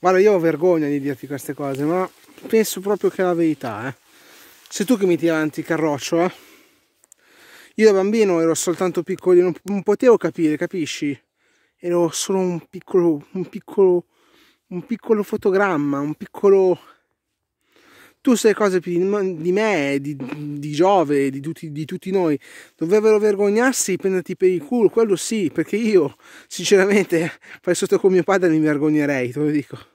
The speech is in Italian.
Guarda, io ho vergogna di dirti queste cose, ma penso proprio che è la verità, eh. Sei tu che mi tiri avanti il carroccio, eh. Io da bambino ero soltanto piccolo, non potevo capire, capisci? Ero solo un piccolo, un piccolo, un piccolo fotogramma, un piccolo... Tu sai cose più di me, di, di Giove, di tutti, di tutti noi. Dovrebbero vergognarsi, prenderti per il culo, quello sì, perché io, sinceramente, fai sotto con mio padre mi vergognerei, te lo dico.